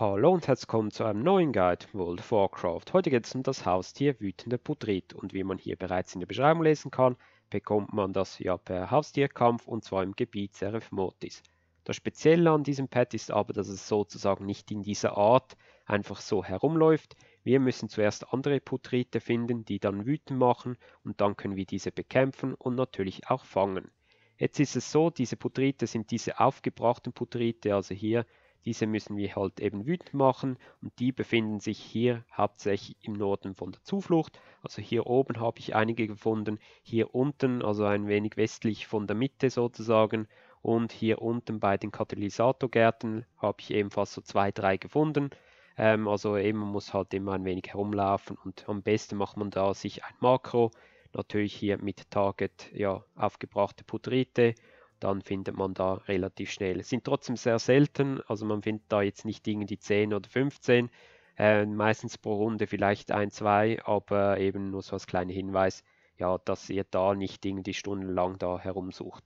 Hallo und herzlich willkommen zu einem neuen Guide World of Warcraft. Heute geht es um das Haustier Wütende Putrid und wie man hier bereits in der Beschreibung lesen kann, bekommt man das ja per Haustierkampf und zwar im Gebiet Serif Mortis. Das Spezielle an diesem Pad ist aber, dass es sozusagen nicht in dieser Art einfach so herumläuft. Wir müssen zuerst andere Putrite finden, die dann wütend machen und dann können wir diese bekämpfen und natürlich auch fangen. Jetzt ist es so, diese Putrite sind diese aufgebrachten Putrite, also hier diese müssen wir halt eben wütend machen und die befinden sich hier hauptsächlich im Norden von der Zuflucht. Also hier oben habe ich einige gefunden, hier unten, also ein wenig westlich von der Mitte sozusagen. Und hier unten bei den Katalysatorgärten habe ich ebenfalls so zwei, drei gefunden. Ähm, also eben man muss halt immer ein wenig herumlaufen und am besten macht man da sich ein Makro. Natürlich hier mit Target ja, aufgebrachte Putrite dann findet man da relativ schnell. Es Sind trotzdem sehr selten, also man findet da jetzt nicht irgendwie 10 oder 15, äh, meistens pro Runde vielleicht ein, zwei, aber eben nur so als kleiner Hinweis, ja, dass ihr da nicht irgendwie stundenlang da herumsucht.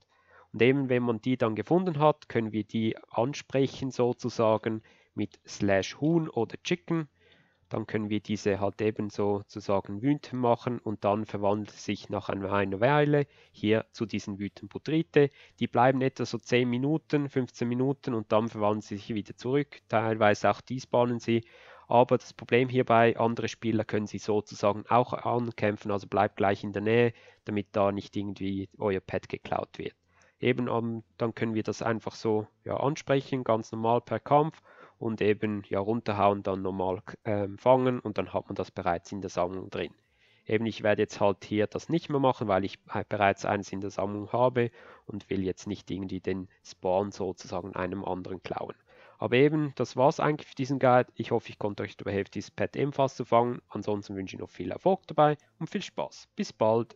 Und eben, wenn man die dann gefunden hat, können wir die ansprechen sozusagen mit slash Huhn oder Chicken dann können wir diese halt eben sozusagen Wüten machen und dann verwandelt sich nach einer Weile hier zu diesen Wütenputrite. Die bleiben etwa so 10 Minuten, 15 Minuten und dann verwandeln sie sich wieder zurück. Teilweise auch dies bahnen sie. Aber das Problem hierbei, andere Spieler können sie sozusagen auch ankämpfen, also bleibt gleich in der Nähe, damit da nicht irgendwie euer Pad geklaut wird. Eben, um, ähm, dann können wir das einfach so ja, ansprechen, ganz normal per Kampf und eben ja runterhauen, dann normal äh, fangen und dann hat man das bereits in der Sammlung drin. Eben ich werde jetzt halt hier das nicht mehr machen, weil ich äh, bereits eins in der Sammlung habe und will jetzt nicht irgendwie den Spawn sozusagen einem anderen klauen. Aber eben, das war es eigentlich für diesen Guide. Ich hoffe, ich konnte euch dabei helfen, dieses Pet ebenfalls zu fangen. Ansonsten wünsche ich noch viel Erfolg dabei und viel Spaß. Bis bald.